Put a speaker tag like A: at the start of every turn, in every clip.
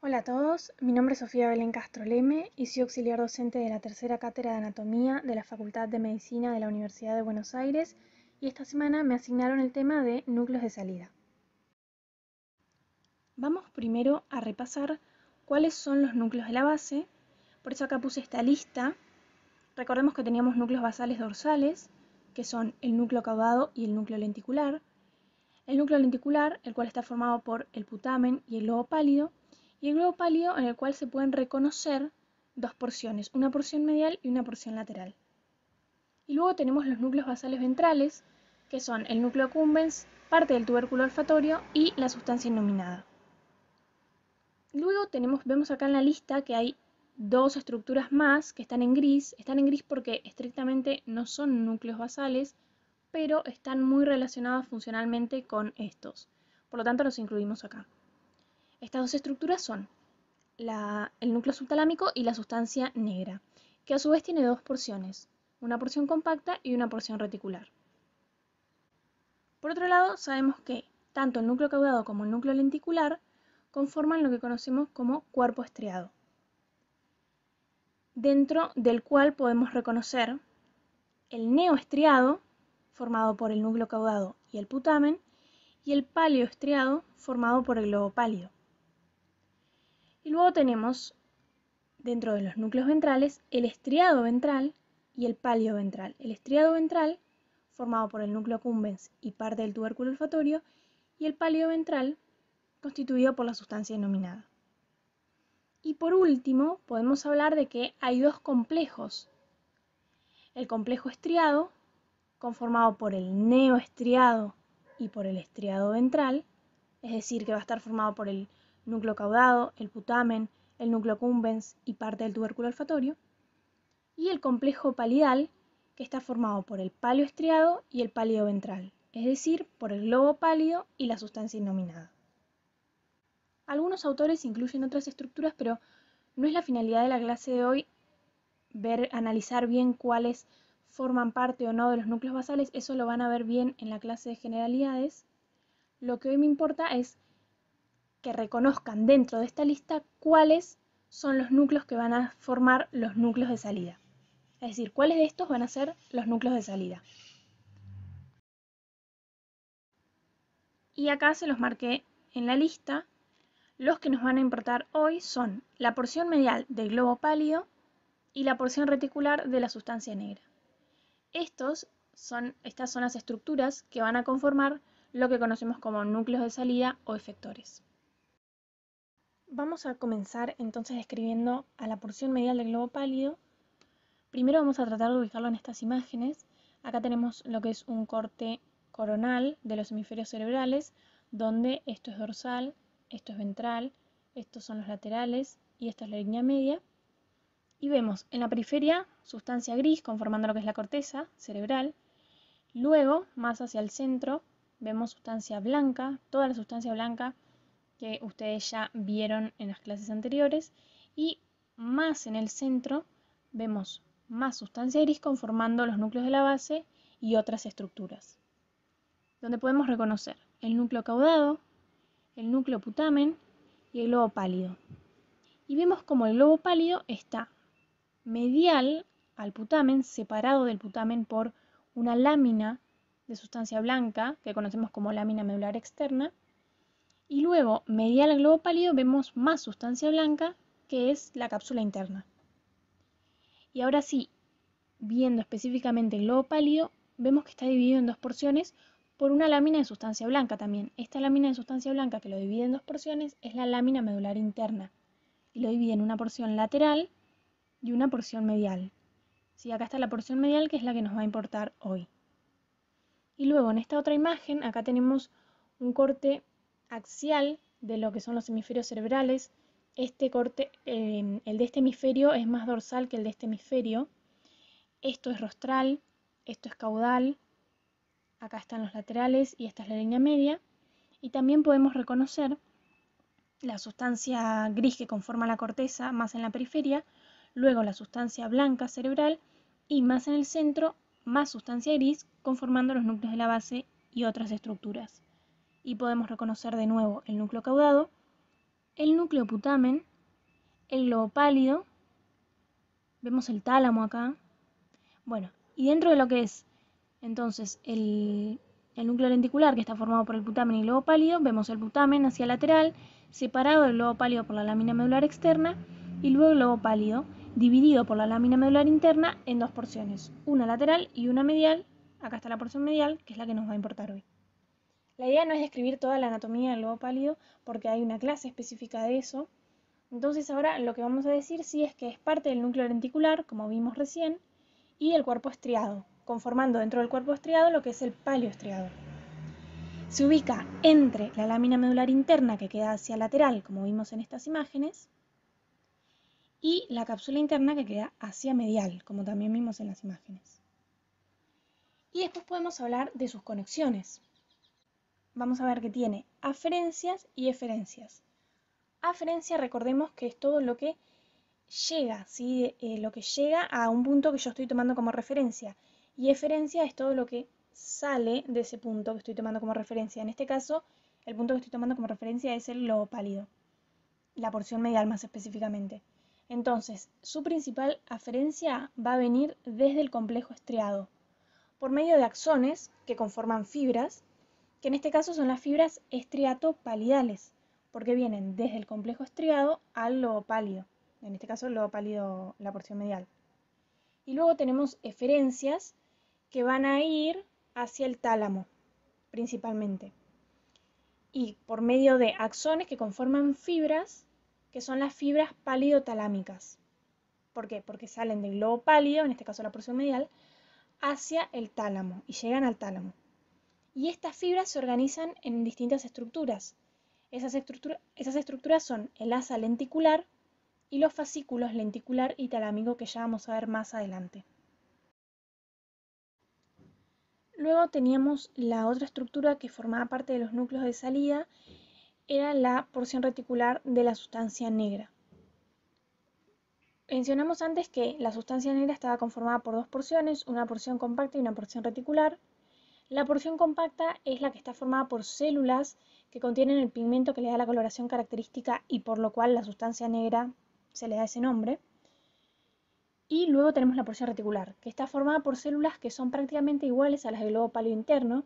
A: Hola a todos, mi nombre es Sofía Belén Castro Leme y soy auxiliar docente de la tercera cátedra de Anatomía de la Facultad de Medicina de la Universidad de Buenos Aires y esta semana me asignaron el tema de núcleos de salida. Vamos primero a repasar cuáles son los núcleos de la base, por eso acá puse esta lista. Recordemos que teníamos núcleos basales dorsales, que son el núcleo caudado y el núcleo lenticular. El núcleo lenticular, el cual está formado por el putamen y el lobo pálido, y el globo pálido en el cual se pueden reconocer dos porciones, una porción medial y una porción lateral. Y luego tenemos los núcleos basales ventrales, que son el núcleo cumbens, parte del tubérculo olfatorio y la sustancia innominada. Luego tenemos, vemos acá en la lista que hay dos estructuras más que están en gris. Están en gris porque estrictamente no son núcleos basales, pero están muy relacionados funcionalmente con estos. Por lo tanto, los incluimos acá. Estas dos estructuras son el núcleo subtalámico y la sustancia negra, que a su vez tiene dos porciones, una porción compacta y una porción reticular. Por otro lado, sabemos que tanto el núcleo caudado como el núcleo lenticular conforman lo que conocemos como cuerpo estriado, dentro del cual podemos reconocer el neoestriado, formado por el núcleo caudado y el putamen, y el palioestriado, formado por el globo pálido. Y luego tenemos dentro de los núcleos ventrales el estriado ventral y el palio ventral. El estriado ventral, formado por el núcleo cumbens y parte del tubérculo olfatorio, y el palio ventral, constituido por la sustancia denominada. Y por último, podemos hablar de que hay dos complejos. El complejo estriado, conformado por el neoestriado y por el estriado ventral, es decir, que va a estar formado por el núcleo caudado, el putamen, el núcleo cumbens y parte del tubérculo olfatorio, y el complejo palidal, que está formado por el palio estriado y el palio ventral, es decir, por el globo pálido y la sustancia innominada. Algunos autores incluyen otras estructuras, pero no es la finalidad de la clase de hoy ver, analizar bien cuáles forman parte o no de los núcleos basales, eso lo van a ver bien en la clase de generalidades. Lo que hoy me importa es que reconozcan dentro de esta lista cuáles son los núcleos que van a formar los núcleos de salida. Es decir, cuáles de estos van a ser los núcleos de salida. Y acá se los marqué en la lista. Los que nos van a importar hoy son la porción medial del globo pálido y la porción reticular de la sustancia negra. Estos son, estas son las estructuras que van a conformar lo que conocemos como núcleos de salida o efectores. Vamos a comenzar entonces describiendo a la porción medial del globo pálido. Primero vamos a tratar de ubicarlo en estas imágenes. Acá tenemos lo que es un corte coronal de los hemisferios cerebrales, donde esto es dorsal, esto es ventral, estos son los laterales y esta es la línea media. Y vemos en la periferia sustancia gris conformando lo que es la corteza cerebral. Luego, más hacia el centro, vemos sustancia blanca, toda la sustancia blanca que ustedes ya vieron en las clases anteriores y más en el centro vemos más sustancia gris conformando los núcleos de la base y otras estructuras, donde podemos reconocer el núcleo caudado, el núcleo putamen y el globo pálido. Y vemos como el globo pálido está medial al putamen, separado del putamen por una lámina de sustancia blanca que conocemos como lámina medular externa, y luego, medial al globo pálido, vemos más sustancia blanca, que es la cápsula interna. Y ahora sí, viendo específicamente el globo pálido, vemos que está dividido en dos porciones por una lámina de sustancia blanca también. Esta lámina de sustancia blanca que lo divide en dos porciones es la lámina medular interna. Y lo divide en una porción lateral y una porción medial. Sí, acá está la porción medial que es la que nos va a importar hoy. Y luego en esta otra imagen, acá tenemos un corte axial de lo que son los hemisferios cerebrales. Este corte, el de este hemisferio es más dorsal que el de este hemisferio. Esto es rostral, esto es caudal, acá están los laterales y esta es la línea media. Y también podemos reconocer la sustancia gris que conforma la corteza más en la periferia, luego la sustancia blanca cerebral y más en el centro, más sustancia gris conformando los núcleos de la base y otras estructuras y podemos reconocer de nuevo el núcleo caudado, el núcleo putamen, el globo pálido, vemos el tálamo acá. Bueno, y dentro de lo que es entonces el, núcleo lenticular que está formado por el putamen y el globo pálido, vemos el putamen hacia lateral, separado del globo pálido por la lámina medular externa y luego el globo pálido dividido por la lámina medular interna en dos porciones, una lateral y una medial. Acá está la porción medial, que es la que nos va a importar hoy. La idea no es describir toda la anatomía del lobo pálido porque hay una clase específica de eso. Entonces ahora lo que vamos a decir sí es que es parte del núcleo lenticular, como vimos recién, y el cuerpo estriado, conformando dentro del cuerpo estriado lo que es el palio estriado. Se ubica entre la lámina medular interna que queda hacia lateral, como vimos en estas imágenes, y la cápsula interna que queda hacia medial, como también vimos en las imágenes. Y después podemos hablar de sus conexiones vamos a ver que tiene aferencias y eferencias. Aferencia, recordemos que es todo lo que llega, eh, lo que llega a un punto que yo estoy tomando como referencia. Y eferencia es todo lo que sale de ese punto que estoy tomando como referencia. En este caso, el punto que estoy tomando como referencia es el lobo pálido, la porción medial más específicamente. Entonces, su principal aferencia va a venir desde el complejo estriado, por medio de axones que conforman fibras que en este caso son las fibras estriatopalidales, porque vienen desde el complejo estriado al lobo pálido, en este caso el lobo pálido, la porción medial. Y luego tenemos eferencias que van a ir hacia el tálamo, principalmente, y por medio de axones que conforman fibras, que son las fibras palidotalámicas. ¿Por qué? Porque salen del globo pálido, en este caso la porción medial, hacia el tálamo y llegan al tálamo y estas fibras se organizan en distintas estructuras. Esas, estructuras son el asa lenticular y los fascículos lenticular y talámico que ya vamos a ver más adelante. Luego teníamos la otra estructura que formaba parte de los núcleos de salida, era la porción reticular de la sustancia negra. Mencionamos antes que la sustancia negra estaba conformada por dos porciones, una porción compacta y una porción reticular. La porción compacta es la que está formada por células que contienen el pigmento que le da la coloración característica y por lo cual la sustancia negra se le da ese nombre. Y luego tenemos la porción reticular, que está formada por células que son prácticamente iguales a las del globo palio interno,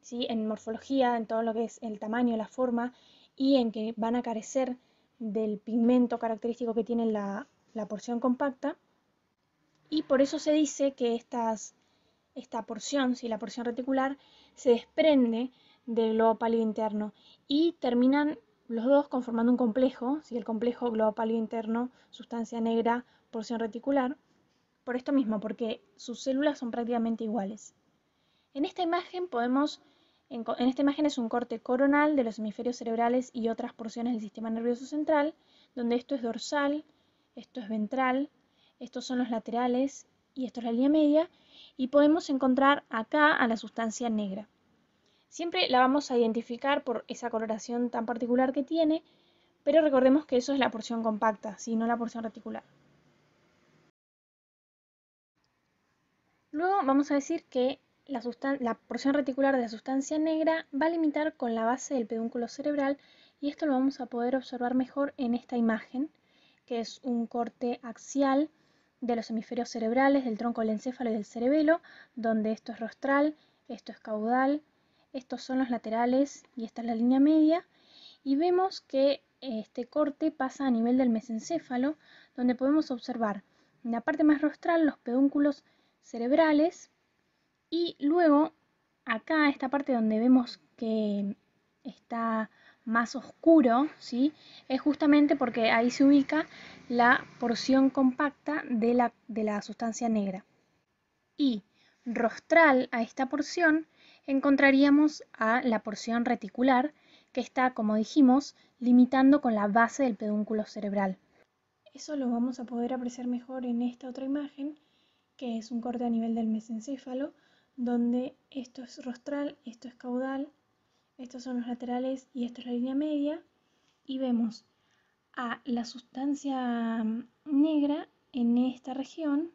A: ¿sí? en morfología, en todo lo que es el tamaño, la forma, y en que van a carecer del pigmento característico que tiene la, la porción compacta. Y por eso se dice que estas esta porción, si la porción reticular, se desprende del globo pálido interno y terminan los dos conformando un complejo, si el complejo globo pálido interno, sustancia negra, porción reticular, por esto mismo, porque sus células son prácticamente iguales. En esta imagen podemos en esta imagen es un corte coronal de los hemisferios cerebrales y otras porciones del sistema nervioso central, donde esto es dorsal, esto es ventral, estos son los laterales y esto es la línea media, y podemos encontrar acá a la sustancia negra. Siempre la vamos a identificar por esa coloración tan particular que tiene, pero recordemos que eso es la porción compacta, si no la porción reticular. Luego vamos a decir que la, la, porción reticular de la sustancia negra va a limitar con la base del pedúnculo cerebral y esto lo vamos a poder observar mejor en esta imagen, que es un corte axial de los hemisferios cerebrales, del tronco del encéfalo y del cerebelo, donde esto es rostral, esto es caudal, estos son los laterales y esta es la línea media. Y vemos que eh, este corte pasa a nivel del mesencéfalo, donde podemos observar en la parte más rostral los pedúnculos cerebrales y luego acá, esta parte donde vemos que está más oscuro, ¿sí? es justamente porque ahí se ubica la porción compacta de la, de la sustancia negra. Y rostral a esta porción encontraríamos a la porción reticular, que está, como dijimos, limitando con la base del pedúnculo cerebral. Eso lo vamos a poder apreciar mejor en esta otra imagen, que es un corte a nivel del mesencéfalo, donde esto es rostral, esto es caudal, estos son los laterales y esta es la línea media, y vemos a la sustancia mm, negra en esta región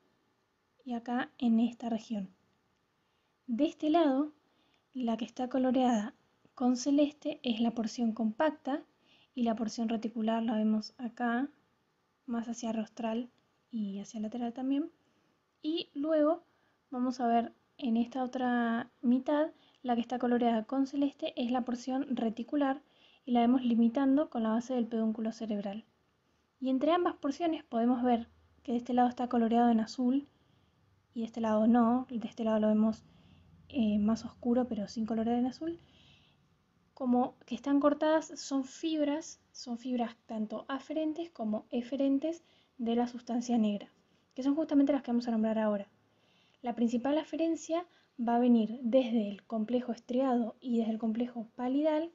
A: y acá en esta región. De este lado, la que está coloreada con celeste es la porción compacta y la porción reticular la vemos acá, más hacia rostral y hacia lateral también. Y luego vamos a ver en esta otra mitad la que está coloreada con celeste es la porción reticular y la vemos limitando con la base del pedúnculo cerebral. Y entre ambas porciones podemos ver que de este lado está coloreado en azul y este lado no, de este lado lo vemos eh, más oscuro pero sin colorear en azul, como que están cortadas son fibras, son fibras tanto aferentes como eferentes de la sustancia negra, que son justamente las que vamos a nombrar ahora. La principal aferencia va a venir desde el complejo estriado y desde el complejo palidal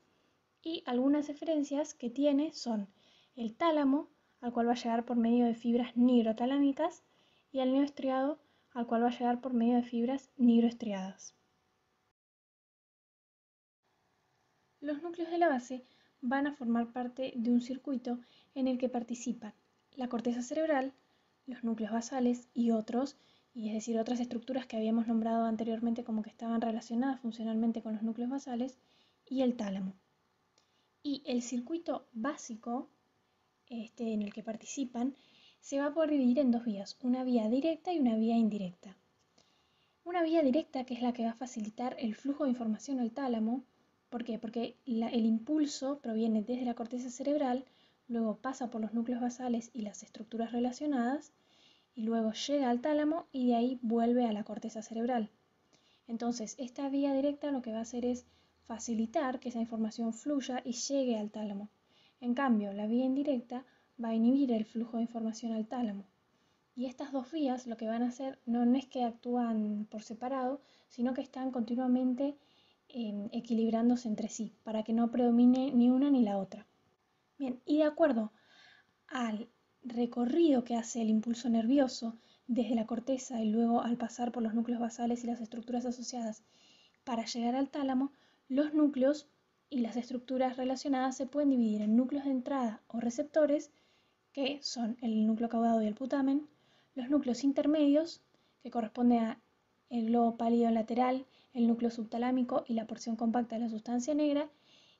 A: y algunas referencias que tiene son el tálamo, al cual va a llegar por medio de fibras nigrotalámicas, y el neoestriado, al cual va a llegar por medio de fibras nigroestriadas. Los núcleos de la base van a formar parte de un circuito en el que participan la corteza cerebral, los núcleos basales y otros y es decir, otras estructuras que habíamos nombrado anteriormente como que estaban relacionadas funcionalmente con los núcleos basales, y el tálamo. Y el circuito básico este, en el que participan se va a poder dividir en dos vías, una vía directa y una vía indirecta. Una vía directa que es la que va a facilitar el flujo de información al tálamo, ¿por qué? Porque el impulso proviene desde la corteza cerebral, luego pasa por los núcleos basales y las estructuras relacionadas, y luego llega al tálamo y de ahí vuelve a la corteza cerebral. Entonces, esta vía directa lo que va a hacer es facilitar que esa información fluya y llegue al tálamo. En cambio, la vía indirecta va a inhibir el flujo de información al tálamo. Y estas dos vías lo que van a hacer no, es que actúan por separado, sino que están continuamente em, equilibrándose entre sí, para que no predomine ni una ni la otra. Bien, y de acuerdo al recorrido que hace el impulso nervioso desde la corteza y luego al pasar por los núcleos basales y las estructuras asociadas para llegar al tálamo, los núcleos y las estructuras relacionadas se pueden dividir en núcleos de entrada o receptores, que son el núcleo caudado y el putamen, los núcleos intermedios, que corresponden a el globo pálido lateral, el núcleo subtalámico y la porción compacta de la sustancia negra,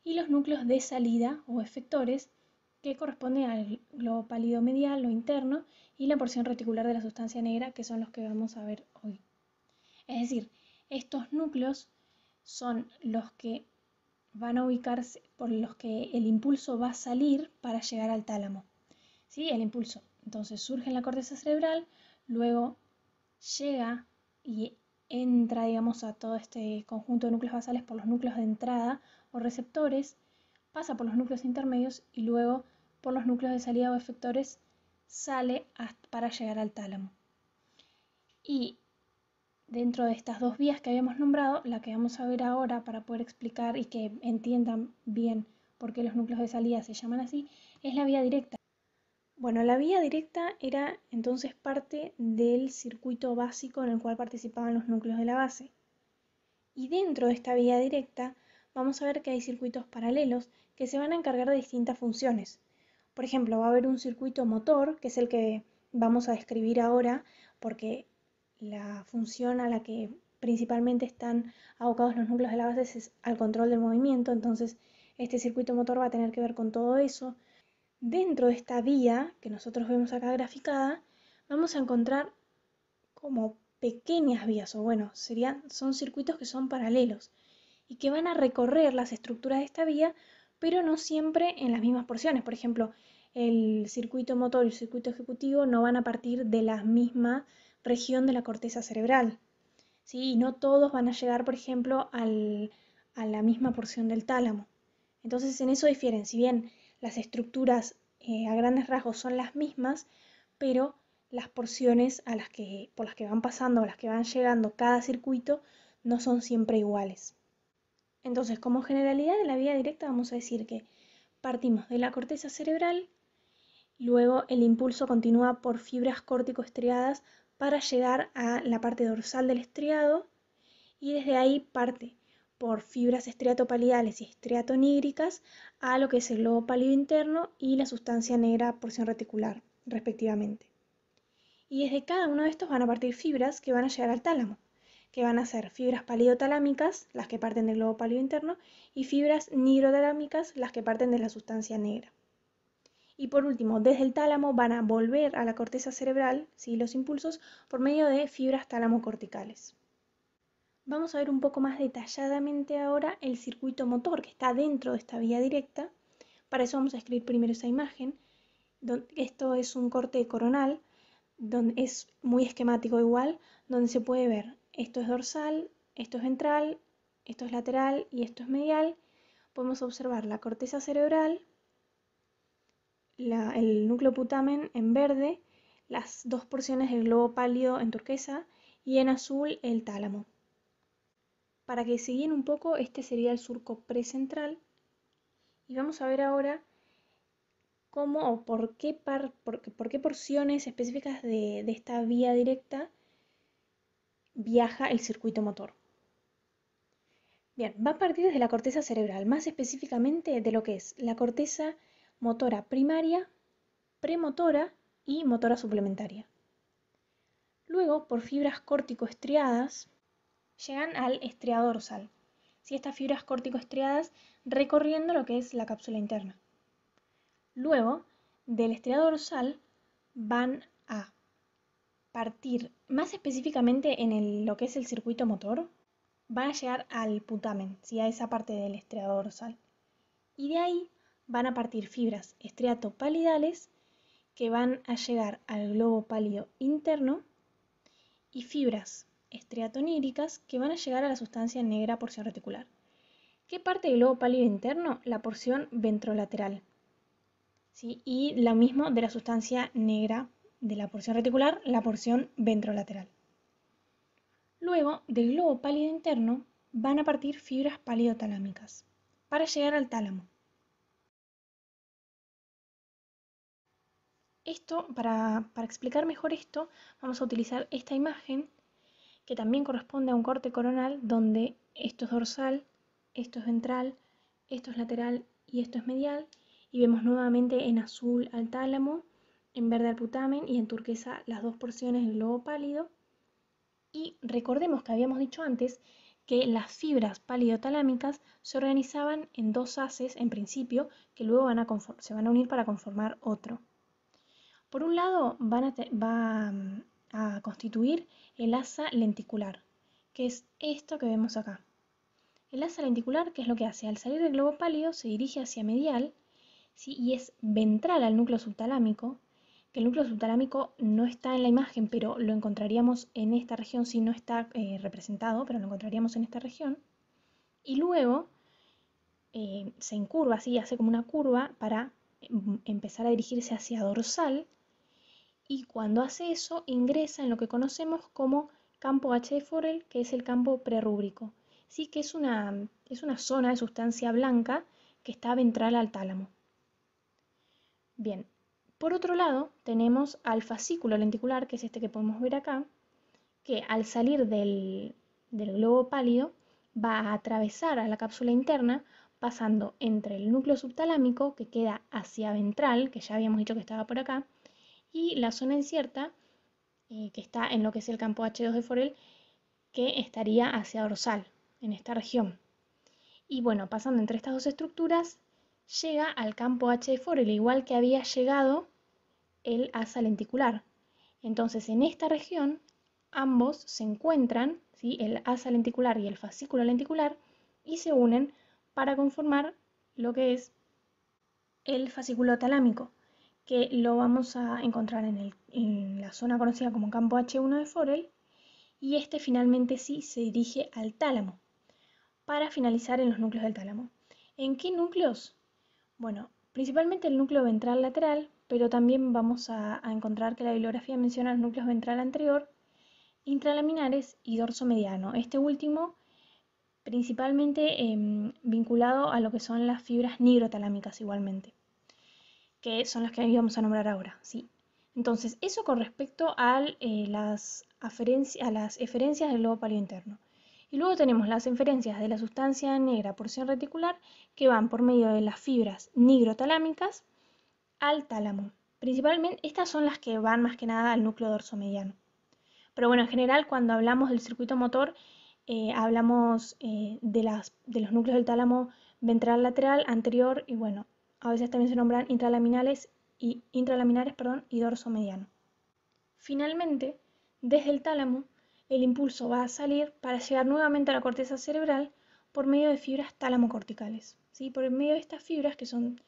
A: y los núcleos de salida o efectores, que corresponde al globo pálido medial lo interno y la porción reticular de la sustancia negra, que son los que vamos a ver hoy. Es decir, estos núcleos son los que van a ubicarse, por los que el impulso va a salir para llegar al tálamo. ¿Sí? El impulso. Entonces surge en la corteza cerebral, luego llega y entra, digamos, a todo este conjunto de núcleos basales por los núcleos de entrada o receptores pasa por los núcleos intermedios y luego por los núcleos de salida o efectores sale para llegar al tálamo. Y dentro de estas dos vías que habíamos nombrado, la que vamos a ver ahora para poder explicar y que entiendan bien por qué los núcleos de salida se llaman así, es la vía directa. Bueno, la vía directa era entonces parte del circuito básico en el cual participaban los núcleos de la base. Y dentro de esta vía directa vamos a ver que hay circuitos paralelos que se van a encargar de distintas funciones. Por ejemplo, va a haber un circuito motor, que es el que vamos a describir ahora, porque la función a la que principalmente están abocados los núcleos de la base es al control del movimiento, entonces este circuito motor va a tener que ver con todo eso. Dentro de esta vía que nosotros vemos acá graficada, vamos a encontrar como pequeñas vías, o bueno, serían, son circuitos que son paralelos y que van a recorrer las estructuras de esta vía pero no siempre en las mismas porciones. Por ejemplo, el circuito motor y el circuito ejecutivo no van a partir de la misma región de la corteza cerebral. ¿sí? Y no todos van a llegar, por ejemplo, a la misma porción del tálamo. Entonces en eso difieren, si bien las estructuras eh, a grandes rasgos son las mismas, pero las porciones a las que, por las que van pasando, a las que van llegando cada circuito, no son siempre iguales. Entonces, como generalidad de la vía directa, vamos a decir que partimos de la corteza cerebral, luego el impulso continúa por fibras córtico-estriadas para llegar a la parte dorsal del estriado y desde ahí parte por fibras estriatopalidales y estriatonígricas a lo que es el globo pálido interno y la sustancia negra porción reticular, respectivamente. Y desde cada uno de estos van a partir fibras que van a llegar al tálamo que van a ser fibras paleotalámicas, las que parten del globo pálido interno, y fibras nigrotalámicas, las que parten de la sustancia negra. Y por último, desde el tálamo van a volver a la corteza cerebral, ¿sí? los impulsos, por medio de fibras tálamo-corticales. Vamos a ver un poco más detalladamente ahora el circuito motor que está dentro de esta vía directa. Para eso vamos a escribir primero esa imagen. Esto es un corte coronal, donde es muy esquemático igual, donde se puede ver esto es dorsal, esto es ventral, esto es lateral y esto es medial, podemos observar la corteza cerebral, el núcleo putamen en verde, las dos porciones del globo pálido en turquesa y en azul el tálamo. Para que se un poco, este sería el surco precentral. Y vamos a ver ahora cómo o por qué, par, por, qué porciones específicas de esta vía directa viaja el circuito motor. Bien, va a partir desde la corteza cerebral, más específicamente de lo que es la corteza motora primaria, premotora y motora suplementaria. Luego, por fibras córtico-estriadas, llegan al estriado dorsal. Si estas fibras córtico-estriadas recorriendo lo que es la cápsula interna. Luego, del estriado dorsal van a partir más específicamente en lo que es el circuito motor, van a llegar al putamen, a esa parte del estriado dorsal. Y de ahí van a partir fibras estriatopalidales que van a llegar al globo pálido interno y fibras estriatoníricas que van a llegar a la sustancia negra porción reticular. ¿Qué parte del globo pálido interno? La porción ventrolateral. ¿sí? Y lo mismo de la sustancia negra de la porción reticular la porción ventrolateral. Luego, del globo pálido interno van a partir fibras palidotalámicas para llegar al tálamo. Esto, para, para explicar mejor esto, vamos a utilizar esta imagen que también corresponde a un corte coronal donde esto es dorsal, esto es ventral, esto es lateral y esto es medial. Y vemos nuevamente en azul al tálamo en verde al putamen y en turquesa las dos porciones del globo pálido. Y recordemos que habíamos dicho antes que las fibras palidotalámicas se organizaban en dos haces en principio que luego van a se van a unir para conformar otro. Por un lado van a va mm, a constituir el asa lenticular, que es esto que vemos acá. El asa lenticular, que es lo que hace? Al salir del globo pálido se dirige hacia medial ¿sí? y es ventral al núcleo subtalámico, el núcleo subtalámico no está en la imagen, pero lo encontraríamos en esta región, si no está eh, representado, pero lo encontraríamos en esta región. Y luego eh, se incurva, así hace como una curva para mm, empezar a dirigirse hacia dorsal. Y cuando hace eso, ingresa en lo que conocemos como campo H de Forel, que es el campo prerúbrico. Sí que es una, es una zona de sustancia blanca que está ventral al tálamo. Bien, por otro lado, tenemos al fascículo lenticular, que es este que podemos ver acá, que al salir del, globo pálido va a atravesar a la cápsula interna pasando entre el núcleo subtalámico, que queda hacia ventral, que ya habíamos dicho que estaba por acá, y la zona incierta, eh, que está en lo que es el campo H2 de Forel, que estaría hacia dorsal, en esta región. Y bueno, pasando entre estas dos estructuras, llega al campo H de Forel igual que había llegado el asa lenticular. Entonces, en esta región, ambos se encuentran, ¿sí? el asa lenticular y el fascículo lenticular, y se unen para conformar lo que es el fascículo talámico, que lo vamos a encontrar en, en la zona conocida como campo H1 de Forel, y este finalmente sí se dirige al tálamo, para finalizar en los núcleos del tálamo. ¿En qué núcleos? Bueno, principalmente el núcleo ventral lateral, pero también vamos a, encontrar que la bibliografía menciona los núcleos ventral anterior, intralaminares y dorso mediano. Este último principalmente em, vinculado a lo que son las fibras nigrotalámicas igualmente, que son las que vamos a nombrar ahora, ¿sí? Entonces, eso con respecto a, eh, las, a las eferencias del globo palio interno. Y luego tenemos las inferencias de la sustancia negra porción reticular que van por medio de las fibras nigrotalámicas al tálamo. Principalmente estas son las que van más que nada al núcleo dorsomediano. Pero bueno, en general cuando hablamos del circuito motor eh, hablamos eh, de, las, de los núcleos del tálamo ventral lateral, anterior y bueno, a veces también se nombran intralaminales y, intralaminares perdón, y dorso mediano. Finalmente, desde el tálamo el impulso va a salir para llegar nuevamente a la corteza cerebral por medio de fibras tálamo-corticales. ¿sí? Por medio de estas fibras que son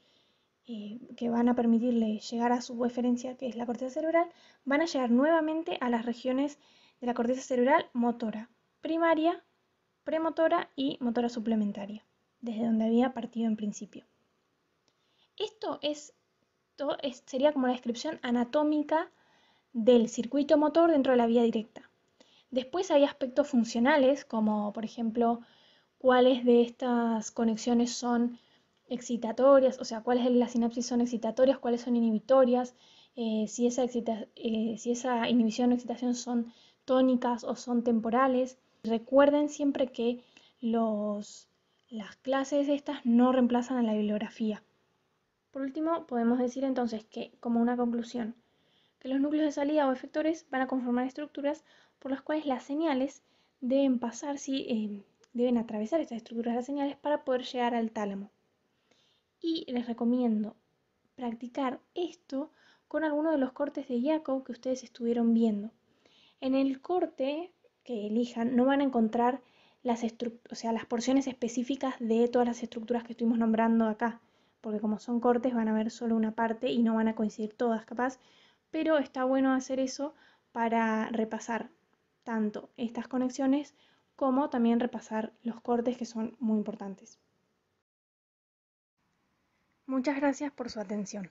A: eh, que van a permitirle llegar a su referencia, que es la corteza cerebral, van a llegar nuevamente a las regiones de la corteza cerebral motora, primaria, premotora y motora suplementaria, desde donde había partido en principio. Esto sería como la descripción anatómica del circuito motor dentro de la vía directa. Después hay aspectos funcionales, como por ejemplo cuáles de estas conexiones son excitatorias, o sea, cuáles de las sinapsis son excitatorias, cuáles son inhibitorias, eh, si, esa eh, si esa inhibición o excitación son tónicas o son temporales. Recuerden siempre que los, las clases estas no reemplazan a la bibliografía. Por último, podemos decir entonces que, como una conclusión, que los núcleos de salida o efectores van a conformar estructuras por las cuales las señales deben pasar, em, deben atravesar estas estructuras las señales para poder llegar al tálamo. Y les recomiendo practicar esto con alguno de los cortes de yaco que ustedes estuvieron viendo. En el corte que elijan no van a encontrar las, o sea, las porciones específicas de todas las estructuras que estuvimos nombrando acá, porque como son cortes van a ver solo una parte y no van a coincidir todas, capaz, pero está bueno hacer eso para repasar tanto estas conexiones como también repasar los cortes que son muy importantes. Muchas gracias por su atención.